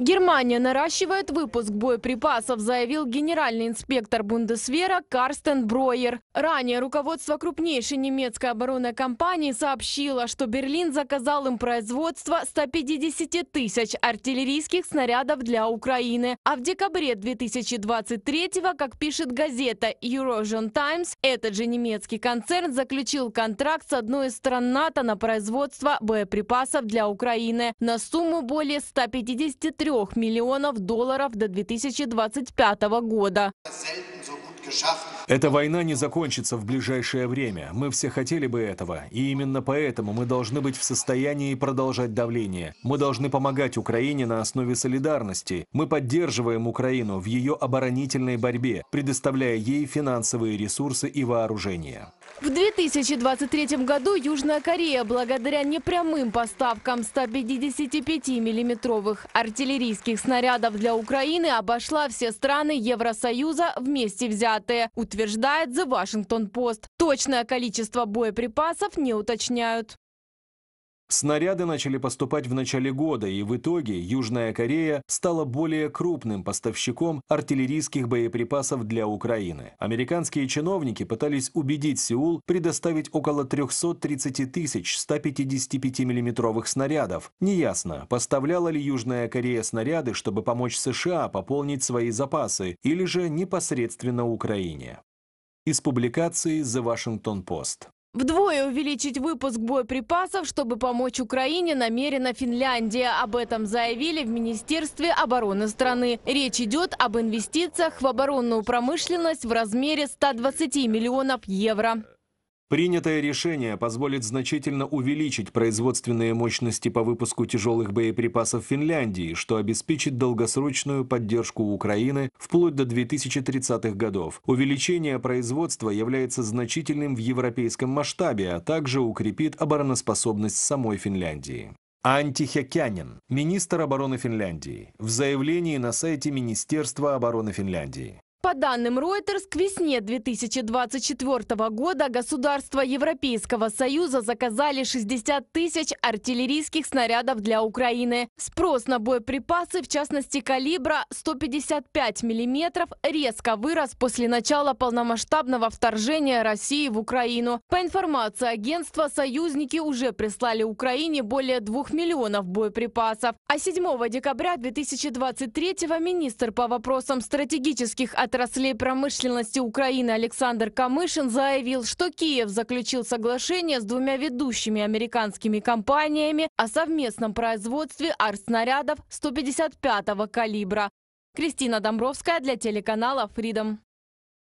Германия наращивает выпуск боеприпасов, заявил генеральный инспектор Бундесвера Карстен Броер. Ранее руководство крупнейшей немецкой оборонной компании сообщило, что Берлин заказал им производство 150 тысяч артиллерийских снарядов для Украины. А в декабре 2023 го как пишет газета Eurasian Times, этот же немецкий концерн заключил контракт с одной из стран НАТО на производство боеприпасов для Украины на сумму более 150 тысяч 3 миллионов долларов до 2025 года. Эта война не закончится в ближайшее время. Мы все хотели бы этого. И именно поэтому мы должны быть в состоянии продолжать давление. Мы должны помогать Украине на основе солидарности. Мы поддерживаем Украину в ее оборонительной борьбе, предоставляя ей финансовые ресурсы и вооружения. В 2023 году Южная Корея благодаря непрямым поставкам 155-миллиметровых артиллерийских снарядов для Украины обошла все страны Евросоюза вместе взятые, утверждает The Washington Post. Точное количество боеприпасов не уточняют. Снаряды начали поступать в начале года, и в итоге Южная Корея стала более крупным поставщиком артиллерийских боеприпасов для Украины. Американские чиновники пытались убедить Сеул предоставить около 330 тысяч 155 миллиметровых снарядов. Неясно, поставляла ли Южная Корея снаряды, чтобы помочь США пополнить свои запасы, или же непосредственно Украине. Из публикации The Washington Post. Вдвое увеличить выпуск боеприпасов, чтобы помочь Украине, намерена Финляндия. Об этом заявили в Министерстве обороны страны. Речь идет об инвестициях в оборонную промышленность в размере 120 миллионов евро. Принятое решение позволит значительно увеличить производственные мощности по выпуску тяжелых боеприпасов Финляндии, что обеспечит долгосрочную поддержку Украины вплоть до 2030-х годов. Увеличение производства является значительным в европейском масштабе, а также укрепит обороноспособность самой Финляндии. Антихекянин, министр обороны Финляндии, в заявлении на сайте Министерства обороны Финляндии. По данным Reuters, к весне 2024 года государства Европейского Союза заказали 60 тысяч артиллерийских снарядов для Украины. Спрос на боеприпасы, в частности калибра 155 миллиметров, резко вырос после начала полномасштабного вторжения России в Украину. По информации агентства, союзники уже прислали Украине более 2 миллионов боеприпасов. А 7 декабря 2023 министр по вопросам стратегических отношений отраслей промышленности Украины Александр Камышин заявил, что Киев заключил соглашение с двумя ведущими американскими компаниями о совместном производстве арт-снарядов 155-го калибра. Кристина Домровская для телеканала Freedom.